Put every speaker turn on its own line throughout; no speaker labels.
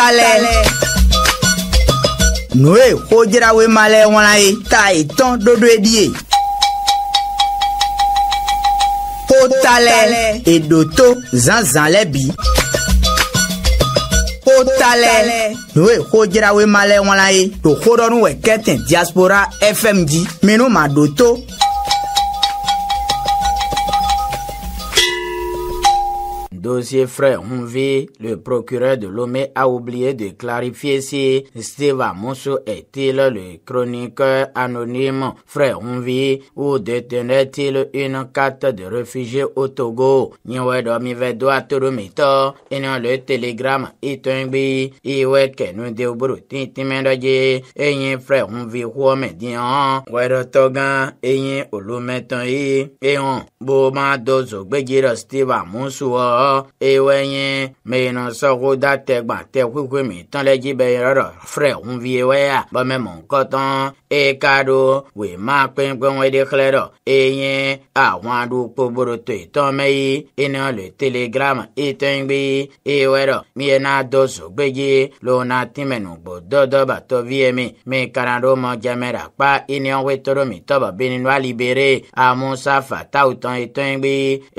talent. nùrẹ́ kó jẹ́ráwé malẹ̀ wọn la ye ta ìtàn dodo edi ye. kó talẹ̀ èdò tó zanzan lẹ́ bi. kó talẹ̀ nùrẹ́ kó jẹ́ráwé malẹ̀ wọn la ye tòkó dọ́nu wẹ̀ kẹ́tẹ̀ diaspora fm di minnu ma do tó Dossier Frère on le procureur de Lomé a oublié de clarifier si Steve Amoussou est-il le chroniqueur anonyme frère Humvi ou détenait-il une carte de réfugié au Togo? Niwe domi vedwa et non le télégramme itungbi, iwe kenu deuburu titimendoje, enye frère Humvi huome dion, wero togan, enye ulumeton yi, eon, boma dozo gbejiro Steve Amoussou ewɔ nye meyinɔ sɔgo da tɛgbã tɛ kuku mi tɔn lɛ dzi be yɔrɔ frɛ ŋuvie wɛ ya bɔmɛ mɔ nkɔtɔ eka ɖo wòye ma kpɛnkpɛn wɛ de xlɛ ɖɔ eye àwọn aɖo kpoboro to itɔ mɛ yi ene le telegram itɔ e yi gbe ewɛ ɖɔ miɛ e na dɔ zogbe dzi lo na tìmɛ nugbɔ dɔdɔ batɔ vie mi e mi kana ɖo mɔ jɛmɛ ɖa kpa ene wɛ tɔɖo mi tɔbɔ bene nu alibere amusa fatawu tɔn itɔ yi gbe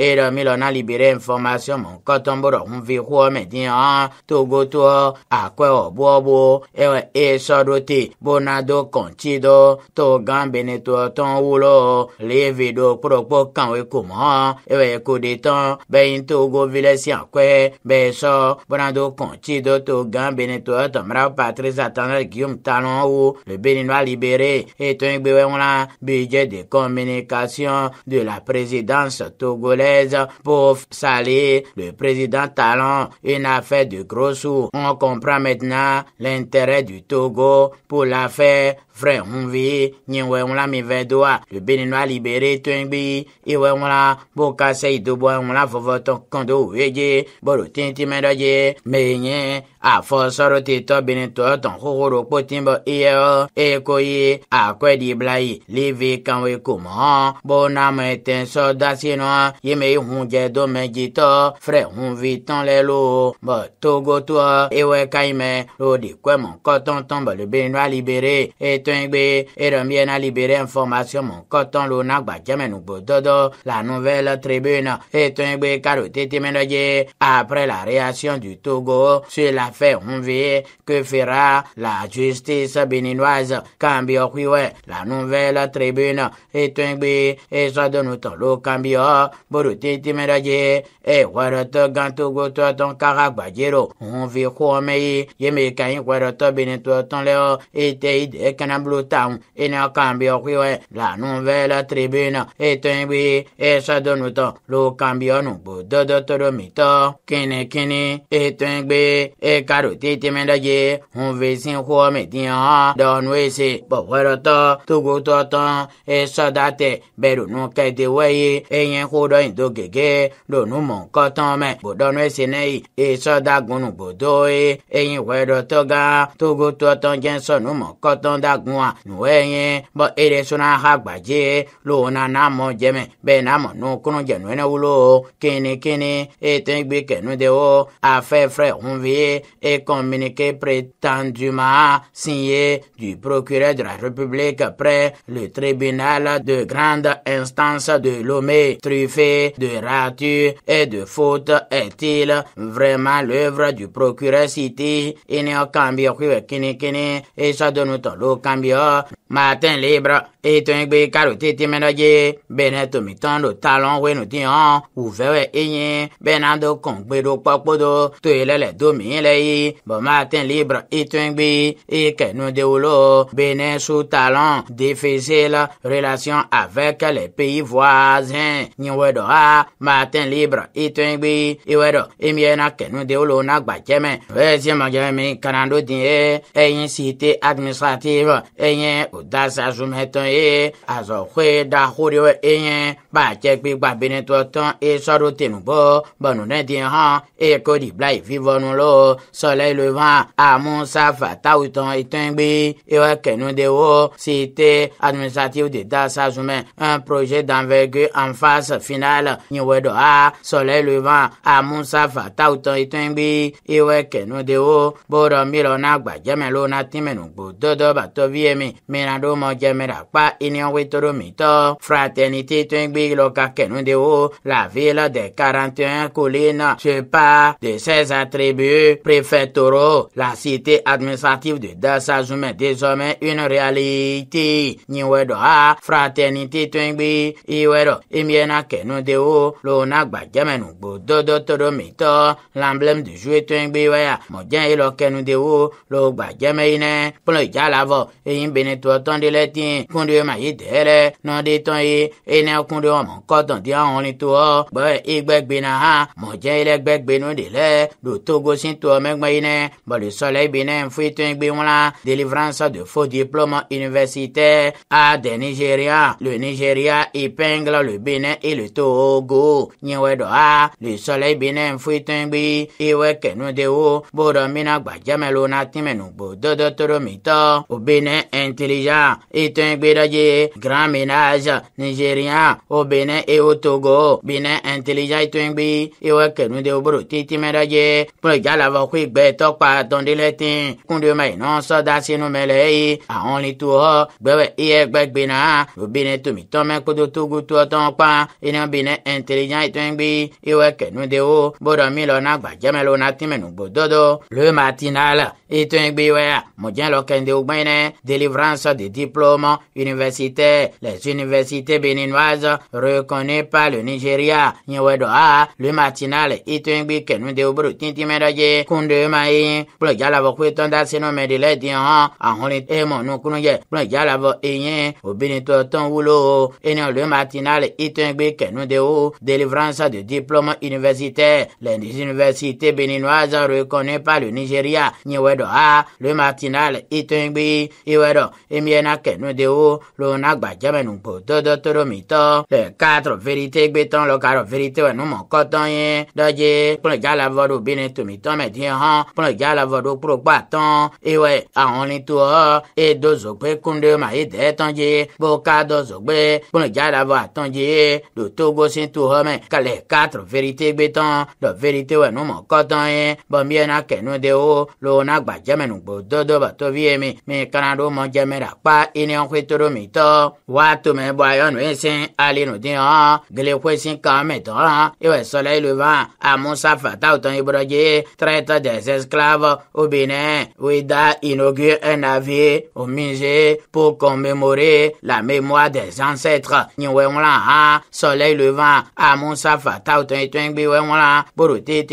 eɖɔ mi lɔ na libere information. Mon mkatomboro mvihuo media tugutuo akweo buobu ewe isoruti bunado konchido togambenetuo tonwulo livido kpurokpo kanwe kumo ewe kuditon beyin togo vilesiakwe beso Contido konchido togambenetuo tomra patrice atandre guillaume ou le béninois libéré Et est un a budget de communication de la présidence togolaise pour salir le président Talon, a fait de gros sous. On comprend maintenant l'intérêt du Togo pour l'affaire Frère Humvi, vers Mivedoa, le Béninois libéré l'a Tungbi, Iweonla, Bokase Idoboa, Onla Vovoton Kondo Wege, Borotin Mais Meyen, a afɔsɔrɔ tetɔ benetɔ tɔnxoxoro kpotinbɔ iyɛɔ ekoye akɔɛdiblayi levi kanwe komɔ boname tɛnsɔ dasinɔ yeme ihunjɛ domɛdzitɔ frɛ hunvi tɔn lɛ lo bɔ togotɔ ewɛ kayimɛ lo dekɔɛmɔ kɔtɔntɔn bɔ lebenu alibere etɔɛgbe bien na libere information mɔ kɔtɔn lo dodo, la nouvelle tribune etɔɛgbe karo tetemɛdɔdze après la réaction du togo sur la fait, on que fera la justice béninoise. Cambio Huiwe, la nouvelle tribune, et Tungbi, e et Sadonutolo Cambio, Boruti Timeraje, et Warata Gantugoto ton Karagbajiro, on vit Huomei, Yemekain Warata Benito ton Léo, et Teid et Canablu Town, et na Cambio Huiwe, la nouvelle tribune, et Tungbi, e et Sadonuto, le Cambio Nubo, Dodotoromito, kine kine e et Tungbi, et Karo ti caro titi mendagi un visin huome tia don wisi pohueroto tugutoto esodate beru nuke diwei eyen hudo indogege donu monkotome bodon wisi nei esodagunu godoi eyen huerotoga tugutoto jensonu monkoton dagunwa nueyen bo eresuna hagbaje lona namo jeme benamo nukunu jenuene wulo kini kini ete gbe kẹnu de wo afẹfẹ hun vie et communiqué prétendument signé du procureur de la République après le tribunal de grande instance de Lomé, truffé de rature et de fautes, est-il vraiment l'œuvre du procureur cité et ça donne le cambio matin libre et un gbé caroté talon ouvert et benando ye bɔmatin libre itungbi et kenu dewolo bénin sous talon difficile relation avec les pays voisins nyiwɛdɔ a matin libre itungbi iwɛdɔ emiena kenu dewolo na gbajɛmɛ vɛsimajɛmi kanado din ye eyin cité administrative eyin odasasumɛtɔn ye azɔkwe daxoriwɛ eyin bàjɛgbe gbàbẹnitɔ tán esɔrɔ tẹnubɔ bɔnunɛdin hàn ekodi bla ìfivɔnu lɔ soleil levant à Monsafa, Taouton et Ewekenu et Kenu Deo, cité administrative de Sajoumé, un projet d'envergure en phase finale, Niwedoa, soleil levant à Monsafa, Taouton et Tungbi, et Boro Deo, na Bajamelona, Timenoubo, Dodo, Batoviemi, Menado, Mojemera, Pa, Inyowetoromito, Fraternité Tungbi, Loka, Kenu la ville des 41 collines, je part de ses attributs, préfectoraux. La cité administrative de Dassazoume est désormais une réalité. Niwedoa, fraternité Twingbi, Iwedo, Imiena Kenudeo, Lona Gbadjamenu Gbododo Todomito, l'emblème du jouet Twingbi, Wea, Modien Ilo Kenudeo, Lo Gbadjameine, Ploja Lavo, Eyin Beneto Tondiletin, Kundu Mayidere, Nanditoye, Ene Kundu Omo Kotondi Ahonito, Boy Igbegbenaha, Modien Ilegbegbenudele, Lo Togo Sinto megbe yinɛ bɔlisɔlɛ benin la délivrance de faux diplôme universitaire à des nigeria le nigeria épingle le Bénin et le togo nyiwɛ dɔ a le soleil benin foyitɔngbe ewɛ kɛnu de wo bo dɔ mina gbadzɛmɛ lo na tìmɛnu gbo dodo toro mitɔ o Bénin intelligent itɔngbe dɔ je grand ménage nigeria o Bénin et o togo Bénin intelligent itɔngbe ewɛ kɛnu de wo boro titi mɛ dɔ je kplɔ ìjà la fɔ kui gbɛtɔ kpa tɔndilɛ ti kundema yi nɔsɔ da sinu mɛlɛ ye ahɔn li to hɔ gbɛwɛ iye gbɛgbena obìnrin tomi tɔmɛ kodo togo tó tɔn kpa ina bìnrin ɛntɛlijan ìtɔngbi iwɛ kɛnu de wo bɔdɔ mi lɔ na gbajɛmɛ lɔ na tìmɛnu gbɔdɔdɔ lɔ ma ti na la ìtɔngbi wɛ mɔdze lɔ kɛnde gbɛnɛ délivrance de diplôme universitaire les universités béninoises reconnues par le nigeria nyewɛ dɔ a lɔ ma ti na la ìtɔngbi kɛnu de wo bɔdɔ tintimɛ dɔ je kunde ma ye kple jalabɔ kpe tɔnda sinu mɛ de la di hɔn ahɔn e mɔ nukunu yɛ kple jalabɔ eye obinitɔ tɔn wolo eni olu ma ti na le itɔn gbe kɛnu de o délivrance de diplôme universitaire les universités béninoises reconnue par le Nigeria nye wɛ dɔ ha le ma ti na le itɔn gbe iwɛ dɔ emiɛ na kɛnu de o lo na gbadzɛmɛ nugbo dodo toro mi tɔ le quatre vérité gbetɔn lɔ karɔ vérité wɛ numɔ kɔtɔn ye dɔdze kple jalabɔ do bene tomitɔ mɛ diɛ hã kplɔ dza la vɔ ɖo kplɔ kpɔ atɔ ewɔ ahɔnito edo zɔgbe kunde ma yi dɛ tɔn dzi bo ka do zɔgbe kplɔ dza la vɔ atɔ dzi do togo si to hɔ mɛ kale katrɔ vérité gbe tɔn dɔ verite wɔ numɔ kɔtɔn ye bɔn miɛ na kɛnu de wo lo na gba jɛmɛnu gbo dodo batovi ye mi mi kana do mɔ jɛmɛ la kpa eniyan koe to do mi tɔ wa tome bɔ ayɔnu ye sɛn ali nu den hɔn gele koe si kan mɛ tɔn ewɔ sɔlɔ ilu van amusa fataw tɔn ibodɔ trɛtɔ des esclaves au Bénin. a inaugure un navire au musée pour commémorer la mémoire des ancêtres. Hein, soleil levant, Amonsa Fata, Wemla, Boruti,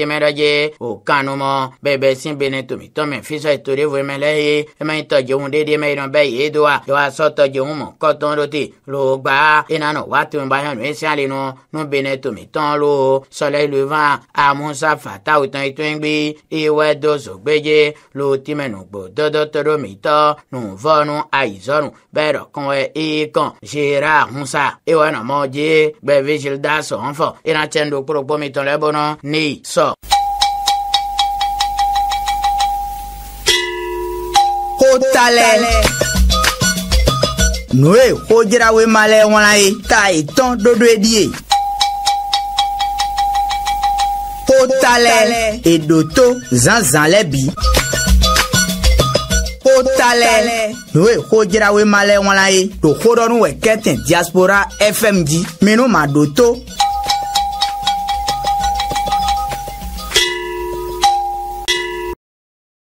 au Bébé Simbene, Tomito, Memphis, Wemelehi, Bey, Edoa, Yoa Soto, Coton, Roti, Loba, Inano, Nubene, Tomito, Lo, Soleil levant, Amonsa Fata, iwe dozogbeje lotime nugbo dodotoro mitɔ nuvɔnu aizɔnu bɛrɔkɔnwɛ e ikɔn zera hunsa iwe nɔmɔdze gbɛvizili da sɔnfɔ inatsɛ ndo kpɔrɔkpɔ mitɔ lɛ bɔnɔ ne sɔ. kó talẹ̀ nùrẹ́ kó jẹ́ra wé malẹ̀ wọn la ye ta ìtàn e dodo ye di ye. Potalẹ edoto to zanzan lẹ bi. Potalẹ nu ye ko jirawe malẹ ye to kodɔnu wɛ kɛtɛn diaspora fm di minnu ma do to